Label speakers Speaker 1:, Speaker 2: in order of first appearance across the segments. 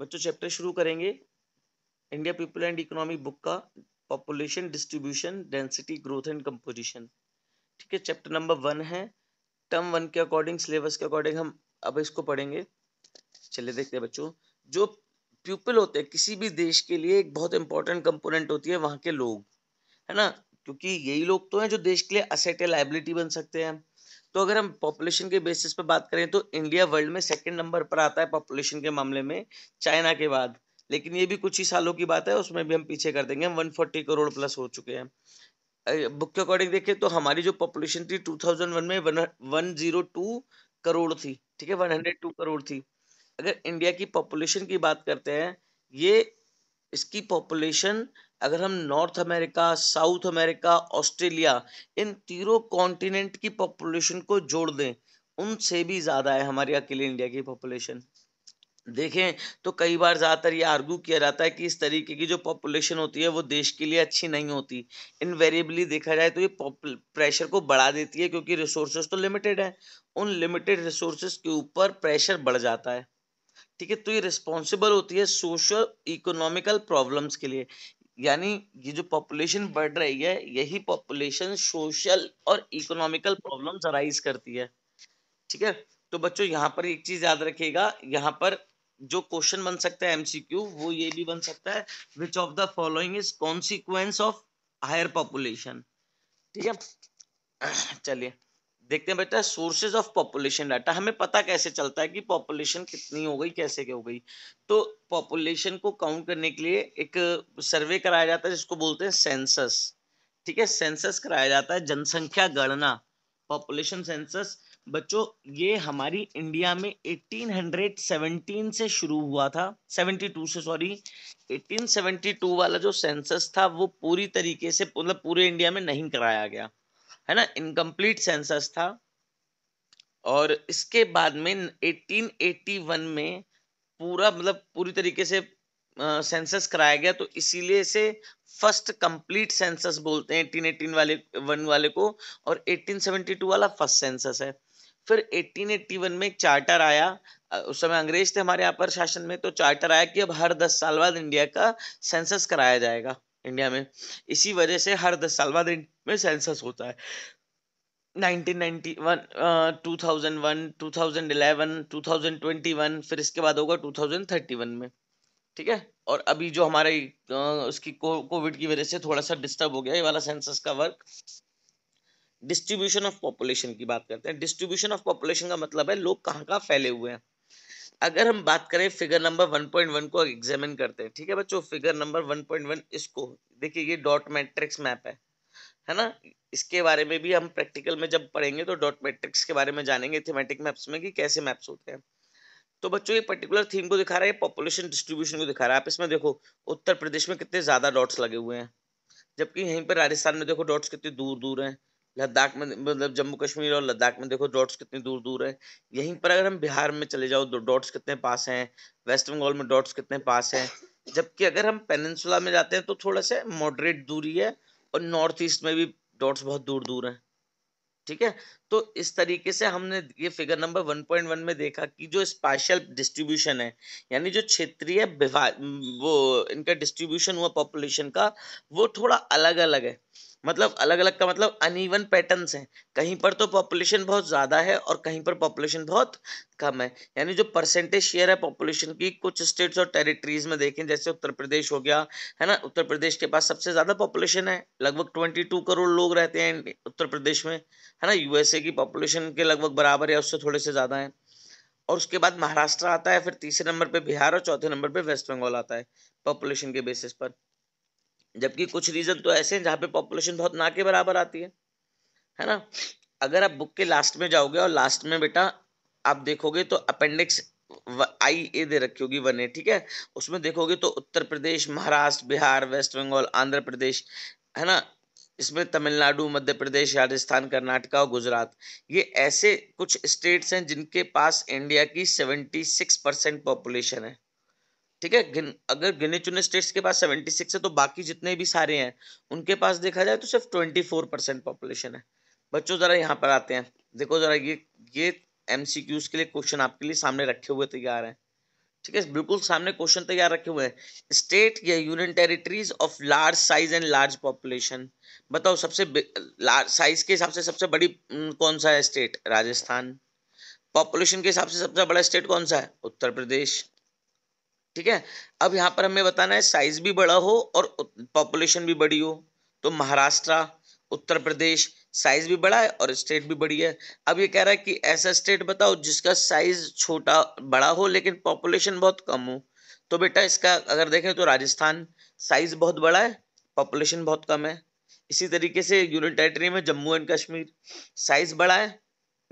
Speaker 1: बच्चों चैप्टर शुरू करेंगे India people and economy book का population distribution density growth and composition ठीक है चैप्टर नंबर वन है टर्म वन के अकॉर्डिंग सिलेबस के अकॉर्डिंग हम अब इसको पढ़ेंगे चलिए देखते हैं बच्चों जो पीपल होते हैं किसी भी देश के लिए एक बहुत इंपॉर्टेंट कंपोनेंट होती है वहाँ के लोग है ना क्योंकि यही लोग तो हैं जो देश के लिए असेट या लाइबिलिटी बन सकते हैं तो अगर हम पॉपुलेशन के बेसिस पे बात करें तो इंडिया वर्ल्ड में सेकंड नंबर पर आता है पॉपुलेशन के मामले में चाइना के बाद लेकिन ये भी कुछ ही सालों की बात है उसमें भी हम पीछे कर देंगे हम वन फोर्टी करोड़ प्लस हो चुके हैं बुक के अकॉर्डिंग देखें तो हमारी जो पॉपुलेशन थी टू में one, one zero two crore थी ठीक है वन हंड्रेड टू करोड़ थी अगर इंडिया की पॉपुलेशन की बात करते हैं ये इसकी पॉपुलेशन अगर हम North America South America Australia इन तीनों कॉन्टिनेंट की पॉपुलेशन को जोड़ दें उनसे भी ज़्यादा है हमारी अकेले इंडिया की पॉपुलेशन देखें तो कई बार ज़्यादातर ये आर्गू किया जाता है कि इस तरीके की जो पॉपुलेशन होती है वो देश के लिए अच्छी नहीं होती इनवेरिएबली देखा जाए तो ये प्रेशर को बढ़ा देती है क्योंकि रिसोर्सेज तो लिमिटेड है उन लिमिटेड रिसोर्सेज के ऊपर प्रेशर बढ़ जाता है ठीक है तो ये रिस्पॉन्सिबल होती है सोशल इकोनॉमिकल प्रॉब्लम्स के लिए यानी ये जो पॉपुलेशन बढ़ रही है यही पॉपुलेशन सोशल और इकोनॉमिकल प्रॉब्लम अराइज करती है ठीक है तो बच्चों यहाँ पर एक चीज याद रखिएगा यहाँ पर जो क्वेश्चन बन सकता है एमसीक्यू वो ये भी बन सकता है which of the following is consequence of higher population ठीक है चलिए देखते हैं बेटा सोर्सेज ऑफ पॉपुलेशन डाटा हमें पता कैसे चलता है कि पॉपुलेशन कितनी हो गई कैसे क्या हो गई तो पॉपुलेशन को काउंट करने के लिए एक सर्वे कराया जाता है जिसको बोलते हैं सेंसस ठीक है सेंसस कराया जाता है जनसंख्या गणना पॉपुलेशन सेंसस बच्चों ये हमारी इंडिया में 1817 से शुरू हुआ था 72 से सॉरी 1872 वाला जो सेंसस था वो पूरी तरीके से मतलब पूरे इंडिया में नहीं कराया गया है ना इनकम्प्लीट सेंसस था और इसके बाद में 1881 में पूरा मतलब पूरी तरीके से सेंसस uh, कराया गया तो इसीलिए से फर्स्ट कंप्लीट सेंसस बोलते हैं एटीन वाले वन वाले को और 1872 वाला फर्स्ट सेंसस है फिर 1881 में चार्टर आया उस समय अंग्रेज थे हमारे यहाँ पर शासन में तो चार्टर आया कि अब हर दस साल बाद इंडिया का सेंसस कराया जाएगा इंडिया में इसी वजह से हर दस साल बाद में सेंसस होता है 1991, uh, 2001, 2011, 2021 फिर इसके बाद होगा 2031 में ठीक है और अभी जो हमारे उसकी कोविड की वजह से थोड़ा सा डिस्टर्ब हो गया ये वाला सेंसस का वर्क डिस्ट्रीब्यूशन ऑफ पॉपुलेशन की बात करते हैं डिस्ट्रीब्यूशन ऑफ पॉपुलेशन का मतलब है लोग कहाँ कहाँ फैले हुए हैं अगर हम बात करें फिगर नंबर 1.1 को एग्जामिन करते हैं ठीक है बच्चों फिगर नंबर 1.1 इसको देखिए ये डॉट मैट्रिक्स मैप है है ना इसके बारे में भी हम प्रैक्टिकल में जब पढ़ेंगे तो डॉट मैट्रिक्स के बारे में जानेंगे थीमेटिक मैप्स में कि कैसे मैप्स होते हैं तो बच्चों ये पर्टिकुलर थीम को दिखा रहा है पॉपुलेशन डिस्ट्रीब्यूशन को दिखा रहा है आप इसमें देखो उत्तर प्रदेश में कितने ज़्यादा डॉट्स लगे हुए हैं जबकि यहीं पर राजस्थान में देखो डॉट्स कितने दूर दूर हैं लद्दाख में मतलब जम्मू कश्मीर और लद्दाख में देखो डॉट्स कितने दूर दूर है यहीं पर अगर हम बिहार में चले जाओ तो डॉट्स कितने पास हैं वेस्ट बंगाल में डॉट्स कितने पास हैं जबकि अगर हम पेनसुला में जाते हैं तो थोड़ा सा मॉडरेट दूरी है और नॉर्थ ईस्ट में भी डॉट्स बहुत दूर दूर हैं ठीक है तो इस तरीके से हमने ये फिगर नंबर 1.1 में देखा कि जो स्पेशल डिस्ट्रीब्यूशन है यानी जो क्षेत्रीय वो इनका डिस्ट्रीब्यूशन हुआ पॉपुलेशन का वो थोड़ा अलग अलग है मतलब अलग अलग का मतलब अनइवन पैटर्न्स हैं कहीं पर तो पॉपुलेशन बहुत ज़्यादा है और कहीं पर पॉपुलेशन बहुत कम है यानी जो परसेंटेज शेयर है पॉपुलेशन की कुछ स्टेट्स और टेरिटरीज में देखें जैसे उत्तर प्रदेश हो गया है ना उत्तर प्रदेश के पास सबसे ज़्यादा पॉपुलेशन है लगभग ट्वेंटी टू करोड़ लोग रहते हैं उत्तर प्रदेश में है ना यूएसए की पॉपुलेशन के लगभग बराबर या उससे थोड़े से ज़्यादा है और उसके बाद महाराष्ट्र आता है फिर तीसरे नंबर पे बिहार और चौथे नंबर पे वेस्ट बंगाल आता है पॉपुलेशन के बेसिस पर जबकि कुछ रीज़न तो ऐसे हैं जहाँ पे पॉपुलेशन बहुत ना के बराबर आती है है ना अगर आप बुक के लास्ट में जाओगे और लास्ट में बेटा आप देखोगे तो अपेंडिक्स आई ए दे रखी होगी वन ए ठीक है उसमें देखोगे तो उत्तर प्रदेश महाराष्ट्र बिहार वेस्ट बंगाल आंध्र प्रदेश है ना इसमें तमिलनाडु मध्य प्रदेश राजस्थान कर्नाटका और गुजरात ये ऐसे कुछ स्टेट्स हैं जिनके पास इंडिया की सेवेंटी सिक्स परसेंट पॉपुलेशन है ठीक है गिन, अगर गिने चुने स्टेट्स के पास 76 है तो बाकी जितने भी सारे हैं उनके पास देखा जाए तो सिर्फ 24 परसेंट पॉपुलेशन है बच्चों ज़रा यहाँ पर आते हैं देखो ज़रा ये ये एम के लिए क्वेश्चन आपके लिए सामने रखे हुए तैयार हैं ठीक है बिल्कुल सामने क्वेश्चन तैयार रखे हुए हैं स्टेट या union territories of large size and large population बताओ सबसे लार्ज साइज के हिसाब से सबसे बड़ी कौन सा है स्टेट राजस्थान पॉपुलेशन के हिसाब से सबसे बड़ा स्टेट कौन सा है उत्तर प्रदेश ठीक है अब यहाँ पर हमें बताना है साइज भी बड़ा हो और पॉपुलेशन भी बड़ी हो तो महाराष्ट्र उत्तर प्रदेश साइज भी बड़ा है और स्टेट भी बड़ी है अब ये कह रहा है कि ऐसा स्टेट बताओ जिसका साइज छोटा बड़ा हो लेकिन पॉपुलेशन बहुत कम हो तो बेटा इसका अगर देखें तो राजस्थान साइज बहुत बड़ा है पॉपुलेशन बहुत कम है इसी तरीके से यूनियन टेरिटरी में जम्मू एंड कश्मीर साइज बड़ा है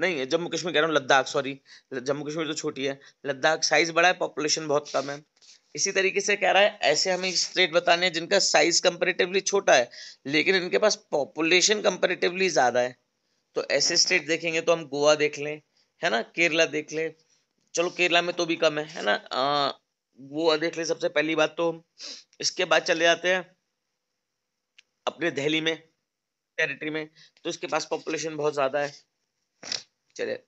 Speaker 1: नहीं है जम्मू कश्मीर कह रहा हूँ लद्दाख सॉरी जम्मू कश्मीर तो छोटी है लद्दाख साइज बड़ा है पॉपुलेशन बहुत कम है इसी तरीके से कह रहा है ऐसे हमें स्टेट बताने हैं जिनका साइज कंपेरेटिवली छोटा है लेकिन इनके पास पॉपुलेशन कंपेरेटिवली ज़्यादा है तो ऐसे स्टेट देखेंगे तो हम गोवा देख लें है ना केरला देख लें चलो केरला में तो भी कम है है ना गोवा देख लें सबसे पहली बात तो इसके बाद चले जाते हैं अपने दिल्ली में टेरिटरी में तो इसके पास पॉपुलेशन बहुत ज़्यादा है चले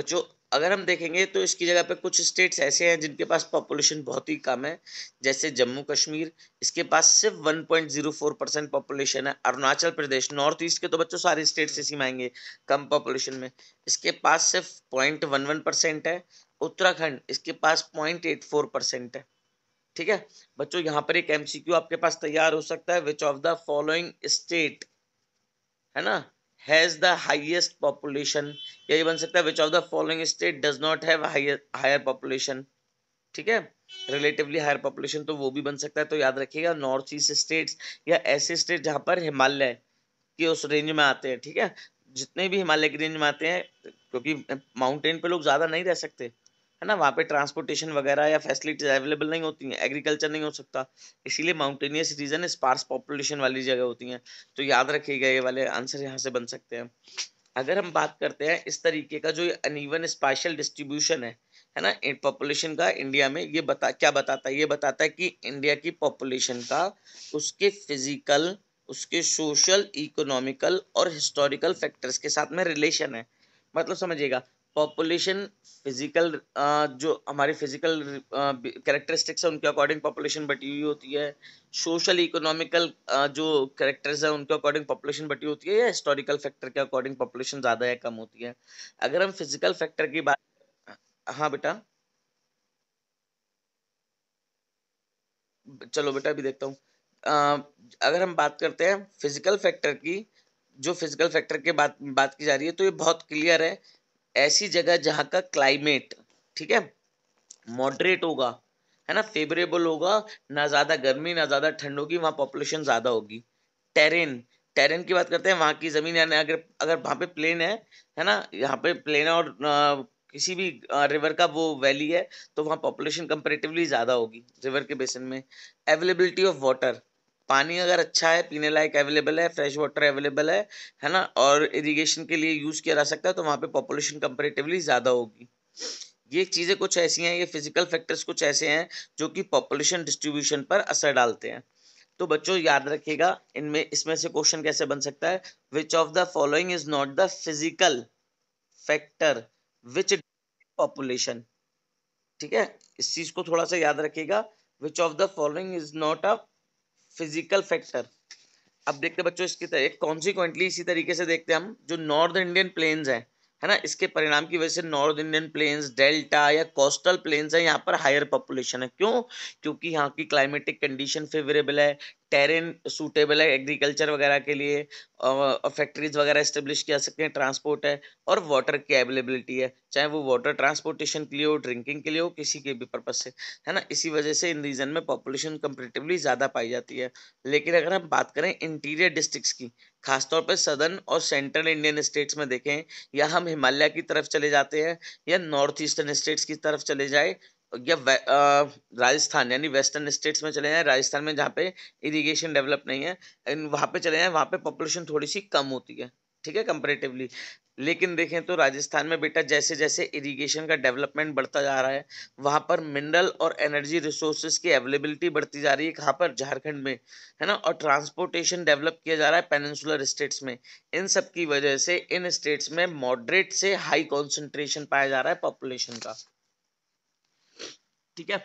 Speaker 1: बच्चों अगर हम देखेंगे तो इसकी जगह पे कुछ स्टेट्स ऐसे हैं जिनके पास पॉपुलेशन बहुत ही कम है जैसे जम्मू कश्मीर इसके पास सिर्फ 1.04 परसेंट पॉपुलेशन है अरुणाचल प्रदेश नॉर्थ ईस्ट के तो बच्चों सारे स्टेट में आएंगे कम पॉपुलेशन में इसके पास सिर्फ पॉइंट परसेंट है उत्तराखंड इसके पास पॉइंट परसेंट है ठीक है बच्चों यहाँ पर एक एमसीक्यू आपके पास तैयार हो सकता है which of the following state है ना हैज द हाइएस्ट पॉपुलेशन या ये बन सकता है which of the following state does not have higher population ठीक है रिलेटिवली हायर पॉपुलेशन तो वो भी बन सकता है तो याद रखिएगा नॉर्थ ईस्ट स्टेट्स या ऐसे स्टेट जहाँ पर हिमालय के उस रेंज में आते हैं ठीक है जितने भी हिमालय के रेंज में आते हैं क्योंकि माउंटेन पे लोग ज़्यादा नहीं रह सकते है ना वहाँ पे ट्रांसपोर्टेशन वगैरह या फैसिलिटीज अवेलेबल नहीं होती हैं एग्रीकल्चर नहीं हो सकता इसीलिए माउंटेनियस रीजन स्पार्स पॉपुलेशन वाली जगह होती हैं तो याद रखिएगा ये वाले आंसर यहाँ से बन सकते हैं अगर हम बात करते हैं इस तरीके का जो अनइवन स्पार्शल डिस्ट्रीब्यूशन है है ना पॉपुलेशन का इंडिया में ये बता क्या बताता है ये बताता है कि इंडिया की पॉपुलेशन का उसके फिजिकल उसके सोशल इकोनॉमिकल और हिस्टोरिकल फैक्टर्स के साथ में रिलेशन है मतलब समझिएगा पॉपुलेशन फिजिकल uh, जो हमारी फिजिकल कैरेक्टरिस्टिक्स है उनके अकॉर्डिंग पॉपुलेशन बटी हुई होती है सोशल इकोनॉमिकल uh, जो करेक्टर्स हैं उनके अकॉर्डिंग पॉपुलेशन बटी होती है या हिस्टोरिकल फैक्टर के अकॉर्डिंग पॉपुलेशन ज़्यादा या कम होती है अगर हम फिजिकल फैक्टर की बात हाँ बेटा चलो बेटा अभी देखता हूँ uh, अगर हम बात करते हैं फिजिकल फैक्टर की जो फिजिकल फैक्टर के बात बात की जा रही है तो ये बहुत क्लियर है ऐसी जगह जहाँ का क्लाइमेट ठीक है मॉडरेट होगा है ना फेवरेबल होगा ना ज़्यादा गर्मी ना ज़्यादा ठंड होगी वहाँ पॉपुलेशन ज़्यादा होगी टेरेन टेरेन की बात करते हैं वहाँ की ज़मीन यानी अगर अगर वहाँ पे प्लेन है है ना यहाँ पे प्लेन और आ, किसी भी रिवर का वो वैली है तो वहाँ पॉपुलेशन कंपेरेटिवली ज़्यादा होगी रिवर के बेसन में अवेलेबिलिटी ऑफ वाटर पानी अगर अच्छा है पीने लायक अवेलेबल है फ्रेश वाटर अवेलेबल है है ना और इरिगेशन के लिए यूज़ किया जा सकता है तो वहाँ पे पॉपुलेशन कंपेरेटिवली ज़्यादा होगी ये चीज़ें कुछ ऐसी हैं ये फिजिकल फैक्टर्स कुछ ऐसे हैं जो कि पॉपुलेशन डिस्ट्रीब्यूशन पर असर डालते हैं तो बच्चों याद रखिएगा इनमें इसमें से क्वेश्चन कैसे बन सकता है which of the following is not the physical factor which population ठीक है इस चीज़ को थोड़ा सा याद रखिएगा which of the following is not a physical factor अब देखते बच्चों इसकी तरह कॉन्सिक्वेंटली इसी तरीके से देखते हैं हम जो नॉर्थ इंडियन प्लेन्स हैं है ना इसके परिणाम की वजह से नॉर्थ इंडियन प्लेन्स डेल्टा या कोस्टल प्लेन्स है यहाँ पर हायर पॉपुलेशन है क्यों क्योंकि यहाँ की क्लाइमेटिक कंडीशन फेवरेबल है टेरेन सूटेबल है एग्रीकल्चर वगैरह के लिए और फैक्ट्रीज वगैरह इस्टेब्लिश किया सकते हैं ट्रांसपोर्ट है और वाटर की अवेलेबिलिटी है चाहे वो वाटर ट्रांसपोर्टेशन के लिए हो ड्रिंकिंग के लिए हो किसी के भी पर्पज से है ना इसी वजह से इन रीजन में पॉपुलेशन कंपेरेटिवली ज़्यादा पाई जाती है लेकिन अगर हम बात करें इंटीरियर डिस्ट्रिक्स की खासतौर पर सदर्न और सेंट्रल इंडियन स्टेट्स में देखें या हम हिमालय की तरफ चले जाते हैं या नॉर्थ ईस्टर्न स्टेट्स की तरफ चले जाए या राजस्थान यानी वेस्टर्न स्टेट्स में चले जाएँ राजस्थान में जहाँ पे इरिगेशन डेवलप नहीं है इन वहाँ पे चले जाएँ वहाँ पे पॉपुलेशन थोड़ी सी कम होती है ठीक है कंपेरेटिवली लेकिन देखें तो राजस्थान में बेटा जैसे जैसे इरिगेशन का डेवलपमेंट बढ़ता जा रहा है वहाँ पर मिनरल और एनर्जी रिसोर्सेज की अवेलेबिलिटी बढ़ती जा रही है कहाँ पर झारखंड में है ना और ट्रांसपोर्टेशन डेवलप किया जा रहा है पेनिनसुलर स्टेट्स में इन सब की वजह से इन स्टेट्स में मॉडरेट से हाई कॉन्सेंट्रेशन पाया जा रहा है पॉपुलेशन का ठीक है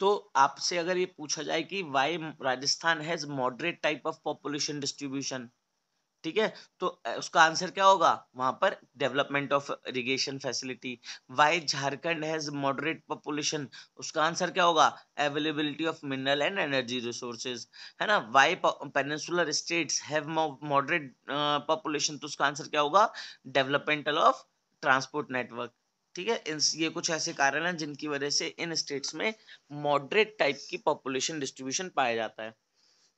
Speaker 1: तो आपसे अगर ये पूछा जाए कि why Rajasthan has moderate type of population distribution ठीक है तो उसका आंसर क्या होगा वहां पर development of irrigation facility why Jharkhand has moderate population उसका आंसर क्या होगा availability of mineral and energy resources है ना why peninsular states have moderate population तो उसका आंसर क्या होगा डेवलपमेंटल ऑफ ट्रांसपोर्ट नेटवर्क ठीक है ये कुछ ऐसे कारण हैं जिनकी वजह से इन स्टेट्स में मॉडरेट टाइप की पॉपुलेशन डिस्ट्रीब्यूशन पाया जाता है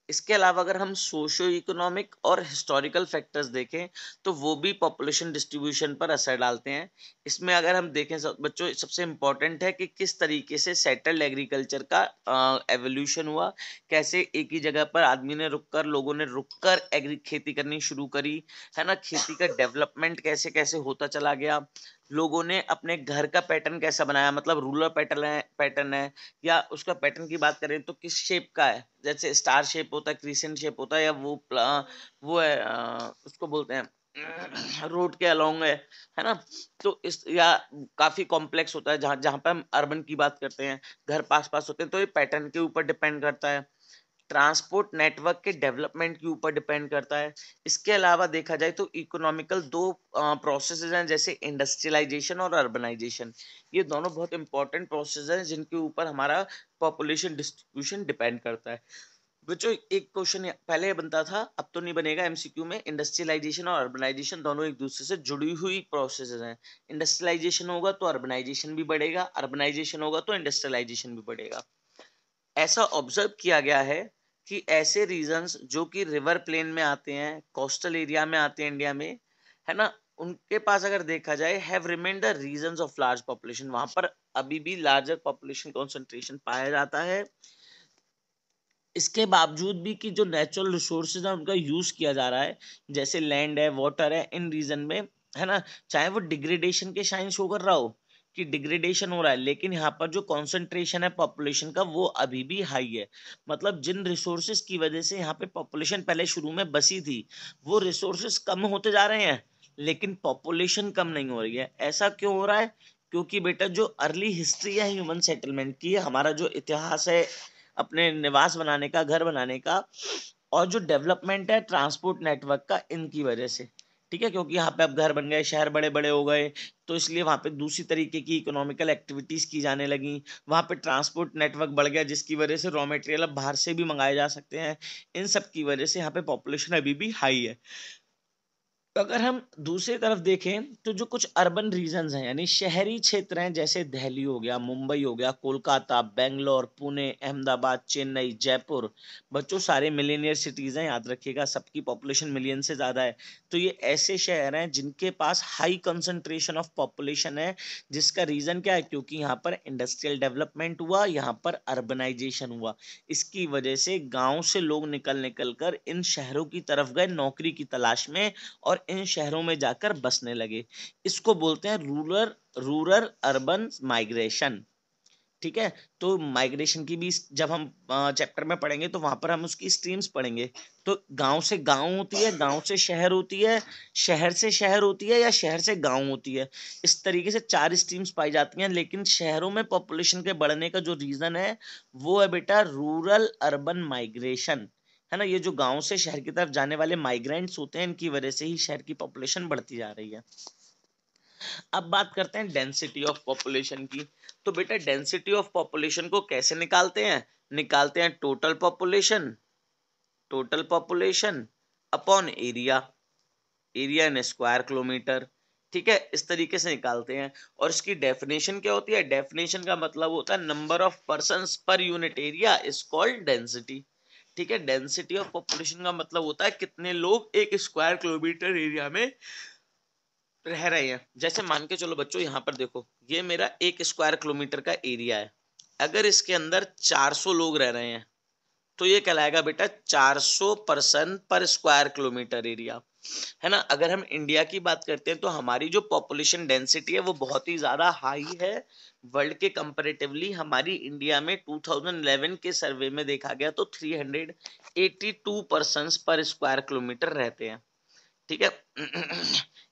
Speaker 1: इसके अलावा अगर हम सोशो इकोनॉमिक और हिस्टोरिकल फैक्टर्स देखें तो वो भी पॉपुलेशन डिस्ट्रीब्यूशन पर असर डालते हैं इसमें अगर हम देखें सब, बच्चों सबसे इम्पॉर्टेंट है कि किस तरीके से सेटल्ड एग्रीकल्चर का एवोल्यूशन हुआ कैसे एक ही जगह पर आदमी ने रुक कर लोगों ने रुक कर एग्री खेती करनी शुरू करी है ना खेती का डेवलपमेंट कैसे कैसे होता चला गया लोगों ने अपने घर का पैटर्न कैसा बनाया मतलब रूलर पैटर्न है पैटर्न है या उसका पैटर्न की बात करें तो किस शेप का है जैसे स्टार शेप होता है क्रीसेंट शेप होता है या वो वो है उसको बोलते हैं रोड के अलोंग है है ना तो इस या काफ़ी कॉम्प्लेक्स होता है जहाँ जहाँ पर हम अर्बन की बात करते हैं घर पास पास होते हैं तो ये पैटर्न के ऊपर डिपेंड करता है ट्रांसपोर्ट नेटवर्क के डेवलपमेंट के ऊपर डिपेंड करता है इसके अलावा देखा जाए तो इकोनॉमिकल दो प्रोसेस हैं जैसे इंडस्ट्रियलाइजेशन और अर्बनाइजेशन ये दोनों बहुत इंपॉर्टेंट प्रोसेस हैं जिनके ऊपर हमारा पॉपुलेशन डिस्ट्रीब्यूशन डिपेंड करता है बच्चों एक क्वेश्चन पहले बनता था अब तो नहीं बनेगा एमसीक्यू में इंडस्ट्रियलाइजेशन और अर्बनाइजेशन दोनों एक दूसरे से जुड़ी हुई प्रोसेस हैं इंडस्ट्रियलाइजेशन होगा तो अर्बनाइजेशन भी बढ़ेगा अर्बनाइजेशन होगा तो इंडस्ट्रियलाइजेशन भी बढ़ेगा ऐसा ऑब्जर्व किया गया है कि ऐसे रीजंस जो कि रिवर प्लेन में आते हैं कोस्टल एरिया में आते हैं इंडिया में है ना उनके पास अगर देखा जाए have remain the region of large population वहां पर अभी भी लार्जर पॉपुलेशन कॉन्सेंट्रेशन पाया जाता है इसके बावजूद भी कि जो नेचुरल रिसोर्सेज हैं उनका यूज किया जा रहा है जैसे लैंड है वाटर है इन रीजन में है ना चाहे वो डिग्रेडेशन के शाइन शो कर रहा हो कि डिग्रेडेशन हो रहा है लेकिन यहाँ पर जो कंसंट्रेशन है पॉपुलेशन का वो अभी भी हाई है मतलब जिन रिसोर्सेज की वजह से यहाँ पे पॉपुलेशन पहले शुरू में बसी थी वो रिसोर्सेज कम होते जा रहे हैं लेकिन पॉपुलेशन कम नहीं हो रही है ऐसा क्यों हो रहा है क्योंकि बेटा जो अर्ली हिस्ट्री है ह्यूमन सेटलमेंट की हमारा जो इतिहास है अपने निवास बनाने का घर बनाने का और जो डेवलपमेंट है ट्रांसपोर्ट नेटवर्क का इनकी वजह से ठीक है क्योंकि यहाँ पे अब घर बन गए शहर बड़े बड़े हो गए तो इसलिए वहाँ पे दूसरी तरीके की इकोनॉमिकल एक्टिविटीज़ की जाने लगी वहाँ पे ट्रांसपोर्ट नेटवर्क बढ़ गया जिसकी वजह से रॉ मटेरियल अब बाहर से भी मंगाए जा सकते हैं इन सब की वजह से यहाँ पे पॉपुलेशन अभी भी हाई है तो अगर हम दूसरी तरफ देखें तो जो कुछ अर्बन रीजन हैं यानी शहरी क्षेत्र हैं जैसे दिल्ली हो गया मुंबई हो गया कोलकाता बेंगलोर पुणे अहमदाबाद चेन्नई जयपुर बच्चों सारे मिलीनियर सिटीज़ हैं याद रखिएगा सबकी पॉपुलेशन मिलियन से ज़्यादा है तो ये ऐसे शहर हैं जिनके पास हाई कंसनट्रेशन ऑफ पॉपुलेशन है जिसका रीज़न क्या है क्योंकि यहाँ पर इंडस्ट्रियल डेवलपमेंट हुआ यहाँ पर अर्बनाइजेशन हुआ इसकी वजह से गाँव से लोग निकल निकल कर इन शहरों की तरफ गए नौकरी की तलाश में और इन शहरों में जाकर बसने लगे इसको बोलते हैं रूरल रूरल अर्बन माइग्रेशन ठीक है तो माइग्रेशन की भी जब हम चैप्टर में पढ़ेंगे तो वहां पर हम उसकी स्ट्रीम्स पढ़ेंगे तो गांव से गांव होती है गांव से शहर होती है शहर से शहर होती है या शहर से गांव होती है इस तरीके से चार स्ट्रीम्स पाई जाती हैं लेकिन शहरों में पॉपुलेशन के बढ़ने का जो रीज़न है वो है बेटा रूरल अर्बन माइग्रेशन है ना ये जो गांव से शहर की तरफ जाने वाले माइग्रेंट्स होते हैं इनकी वजह से ही शहर की पॉपुलेशन बढ़ती जा रही है अब बात करते हैं डेंसिटी ऑफ पॉपुलेशन की तो बेटा डेंसिटी ऑफ पॉपुलेशन को कैसे निकालते हैं निकालते हैं total population total population upon area area in square kilometre ठीक है इस तरीके से निकालते हैं और इसकी डेफिनेशन क्या होती है डेफिनेशन का मतलब होता है number of person per unit area is called density ठीक है डेंसिटी ऑफ पॉपुलेशन का मतलब होता है कितने लोग एक स्क्वायर किलोमीटर एरिया में रह रहे हैं जैसे मान के चलो बच्चों यहाँ पर देखो ये मेरा एक स्क्वायर किलोमीटर का एरिया है अगर इसके अंदर 400 लोग रह रहे हैं तो ये कहलाएगा बेटा 400 पर्सन पर स्क्वायर किलोमीटर एरिया है ना अगर हम इंडिया की बात करते हैं तो हमारी जो पॉपुलेशन डेंसिटी है वो बहुत ही ज़्यादा हाई है वर्ल्ड के कंपेरेटिवली हमारी इंडिया में 2011 के सर्वे में देखा गया तो 382 पर्सन्स पर स्क्वायर किलोमीटर रहते हैं ठीक है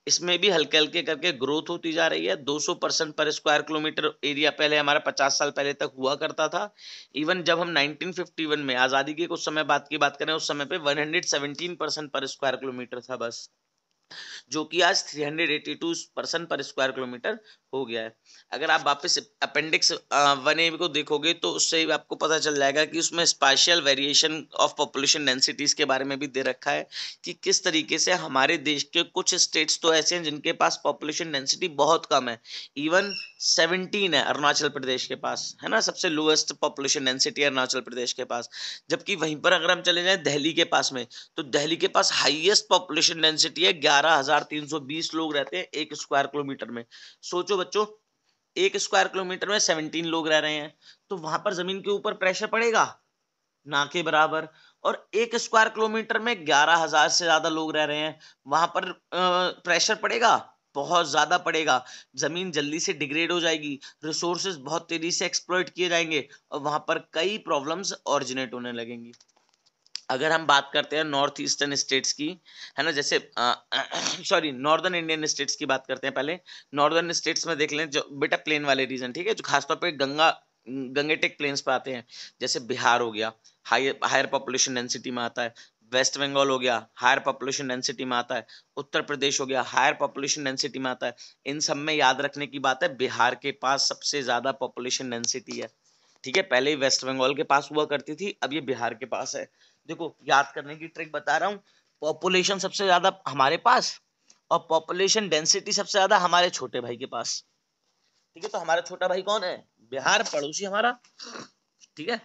Speaker 1: इसमें भी हल्के हल्के करके ग्रोथ होती जा रही है 200 परसेंट पर स्क्वायर किलोमीटर एरिया पहले हमारा 50 साल पहले तक हुआ करता था इवन जब हम 1951 में आज़ादी के कुछ समय बाद की बात करें उस समय पे 117 परसेंट पर स्क्वायर किलोमीटर था बस जो कि आज 382 परसेंट पर स्क्वायर किलोमीटर हो गया है अगर आप वापस अपेंडिक्स वन ए को देखोगे तो उससे आपको पता चल जाएगा कि उसमें spatial variation of population densities के बारे में भी दे रखा है कि किस तरीके से हमारे देश के कुछ स्टेट्स तो ऐसे हैं जिनके पास पॉपुलेशन डेंसिटी बहुत कम है इवन सेवेंटीन है अरुणाचल प्रदेश के पास है ना सबसे लोएस्ट पॉपुलेशन डेंसिटी है अरुणाचल प्रदेश के पास जबकि वहीं पर अगर हम चले जाएं दिल्ली के पास में तो दिल्ली के पास हाईएस्ट पॉपुलेशन डेंसिटी है ग्यारह हजार तीन सौ बीस लोग रहते हैं एक स्क्वायर किलोमीटर में सोचो बच्चों एक स्क्वायर किलोमीटर में सेवनटीन लोग रह रहे हैं तो वहां पर जमीन के ऊपर प्रेशर पड़ेगा ना के बराबर और एक स्क्वायर किलोमीटर में ग्यारह हजार से ज्यादा लोग रह रहे हैं वहां पर प्रेशर पड़ेगा बहुत ज़्यादा पड़ेगा ज़मीन जल्दी से डिग्रेड हो जाएगी रिसोर्सेज बहुत तेज़ी से एक्सप्लोइट किए जाएंगे और वहाँ पर कई प्रॉब्लम्स ऑरिजिनेट होने लगेंगी अगर हम बात करते हैं नॉर्थ ईस्टर्न स्टेट्स की है ना जैसे सॉरी नॉर्दर्न इंडियन स्टेट्स की बात करते हैं पहले नॉर्दर्न स्टेट्स में देख लें जो बेटा प्लेन वाले रीजन ठीक है जो खासतौर पर गंगा गंगेटिक प्लेन्स पर आते हैं जैसे बिहार हो गया हाई हायर पॉपुलेशन डेंसिटी में आता है वेस्ट बंगाल हो गया हायर पॉपुलेशन डेंसिटी में आता है उत्तर प्रदेश हो गया हायर पॉपुलेशन डेंसिटी में आता है इन सब में याद रखने की बात है बिहार के पास सबसे ज़्यादा पॉपुलेशन डेंसिटी है ठीक है पहले ही वेस्ट बंगाल के पास हुआ करती थी अब ये बिहार के पास है देखो याद करने की ट्रिक बता रहा हूँ पॉपुलेशन सबसे ज़्यादा हमारे पास और पॉपुलेशन डेंसिटी सबसे ज़्यादा हमारे छोटे भाई के पास ठीक है तो हमारा छोटा भाई कौन है बिहार पड़ोसी हमारा ठीक है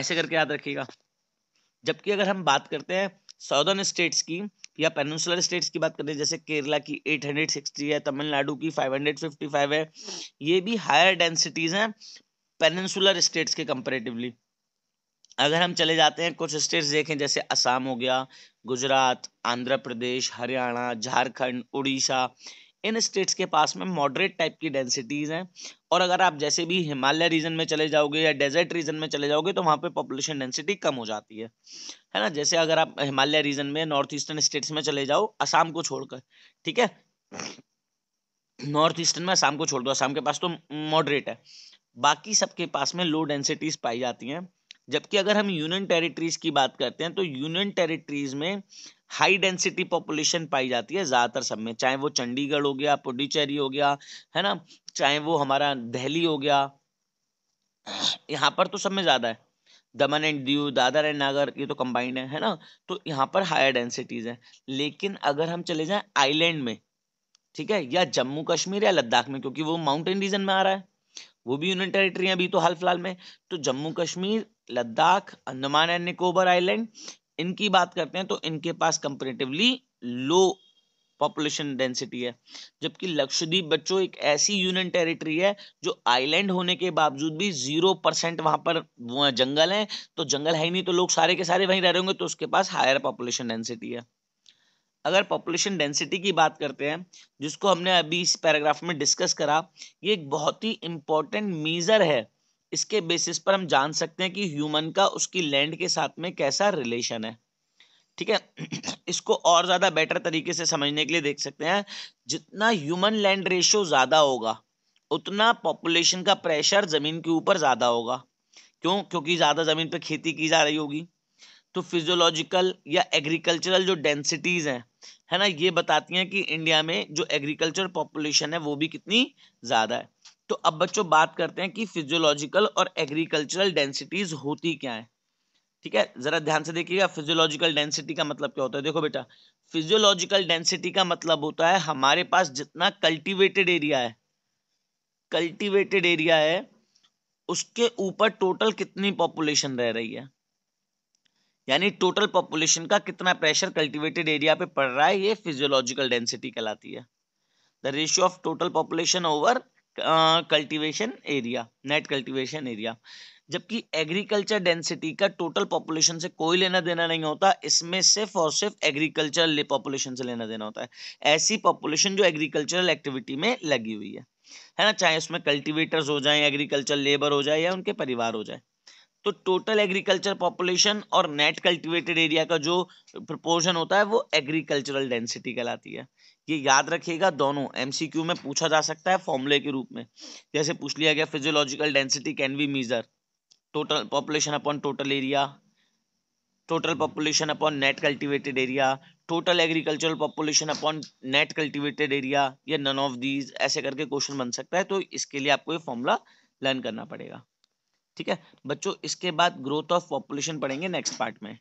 Speaker 1: ऐसे करके याद रखिएगा जबकि अगर हम बात करते हैं सऊदर्न स्टेट्स की या पेनसुलर स्टेट्स की बात करें जैसे केरला की 860 है तमिलनाडु की 555 है ये भी हायर डेंसिटीज हैं पेनसुलर स्टेट्स के कंपेरेटिवली अगर हम चले जाते हैं कुछ स्टेट्स देखें जैसे असम हो गया गुजरात आंध्र प्रदेश हरियाणा झारखंड उड़ीसा इन स्टेट्स के पास में मॉडरेट टाइप की डेंसिटीज़ हैं और अगर आप जैसे भी हिमालय रीजन में चले जाओगे या डेजर्ट रीजन में चले जाओगे तो वहाँ पे पॉपुलेशन डेंसिटी कम हो जाती है है ना जैसे अगर आप हिमालय रीजन में नॉर्थ ईस्टर्न स्टेट्स में चले जाओ आसाम को छोड़कर ठीक है नॉर्थ ईस्टर्न में आसाम को छोड़ दो आसाम के पास तो मॉडरेट है बाकी सबके पास में लो डेंसिटीज पाई जाती हैं जबकि अगर हम यूनियन टेरिटरीज की बात करते हैं तो यूनियन टेरिटरीज में हाई डेंसिटी पॉपुलेशन पाई जाती है ज़्यादातर सब में चाहे वो चंडीगढ़ हो गया पुडुचेरी हो गया है ना चाहे वो हमारा दिल्ली हो गया यहाँ पर तो सब में ज़्यादा है दमन एंड दीव दादर एंड नागर ये तो कंबाइंड है है ना तो यहाँ पर हायर डेंसिटीज़ है लेकिन अगर हम चले जाएं आइलैंड में ठीक है या जम्मू कश्मीर या लद्दाख में क्योंकि वो माउंटेन रीजन में आ रहा है वो भी यूनियन टेरिटरी है अभी तो हाल फिलहाल में तो जम्मू कश्मीर लद्दाख अंडमान एंड निकोबर आइलैंड इनकी बात करते हैं तो इनके पास कंपेरेटिवली लो पॉपुलेशन डेंसिटी है जबकि लक्षद्वीप बच्चों एक ऐसी यूनियन टेरिटरी है जो आइलैंड होने के बावजूद भी जीरो परसेंट वहाँ पर जंगल है तो जंगल है ही नहीं तो लोग सारे के सारे वहीं रह रहे होंगे तो उसके पास हायर पॉपुलेशन डेंसिटी है अगर पॉपुलेशन डेंसिटी की बात करते हैं जिसको हमने अभी इस पैराग्राफ में डिस्कस करा ये एक बहुत ही इम्पोर्टेंट मीज़र है इसके बेसिस पर हम जान सकते हैं कि ह्यूमन का उसकी लैंड के साथ में कैसा रिलेशन है ठीक है इसको और ज़्यादा बेटर तरीके से समझने के लिए देख सकते हैं जितना ह्यूमन लैंड रेशो ज़्यादा होगा उतना पॉपुलेशन का प्रेशर ज़मीन के ऊपर ज़्यादा होगा क्यों क्योंकि ज़्यादा ज़मीन पर खेती की जा रही होगी तो फिजियोलॉजिकल या एग्रीकल्चरल जो डेंसिटीज़ हैं है ना ये बताती हैं कि इंडिया में जो एग्रीकल्चर पॉपुलेशन है वो भी कितनी ज़्यादा है तो अब बच्चों बात करते हैं कि फिजियोलॉजिकल और एग्रीकल्चरल डेंसिटीज होती क्या है ठीक है जरा ध्यान से देखिएगा फिजियोलॉजिकल डेंसिटी का मतलब क्या होता है देखो बेटा फिजियोलॉजिकल डेंसिटी का मतलब होता है हमारे पास जितना कल्टिवेटेड एरिया है कल्टिवेटेड एरिया है उसके ऊपर टोटल कितनी पॉपुलेशन रह रही है यानी टोटल पॉपुलेशन का कितना प्रेशर कल्टिवेटेड एरिया पे पड़ रहा है ये फिजियोलॉजिकल डेंसिटी कहलाती है the ratio of total population over cultivation area net cultivation area जबकि एग्रीकल्चर डेंसिटी का टोटल पॉपुलेशन से कोई लेना देना नहीं होता इसमें सिर्फ और सिर्फ एग्रीकल्चर पॉपुलेशन से लेना देना होता है ऐसी पॉपुलेशन जो एग्रीकल्चरल एक्टिविटी में लगी हुई है है ना चाहे उसमें कल्टीवेटर्स हो जाए एग्रीकल्चर लेबर हो जाए या उनके परिवार हो जाए तो टोटल एग्रीकल्चर पॉपुलेशन और नेट कल्टिवेटेड एरिया का जो प्रपोर्शन होता है वो एग्रीकल्चरल डेंसिटी कहलाती है ये याद रखिएगा दोनों एमसीक्यू में पूछा जा सकता है फॉर्मूले के रूप में जैसे पूछ लिया गया physiological density can be measure total population upon total area total population upon net cultivated area total agricultural population upon net cultivated area या नन ऑफ दीज ऐसे करके क्वेश्चन बन सकता है तो इसके लिए आपको ये फॉर्मूला लर्न करना पड़ेगा ठीक है बच्चों इसके बाद ग्रोथ ऑफ पॉपुलेशन पढ़ेंगे नेक्स्ट पार्ट में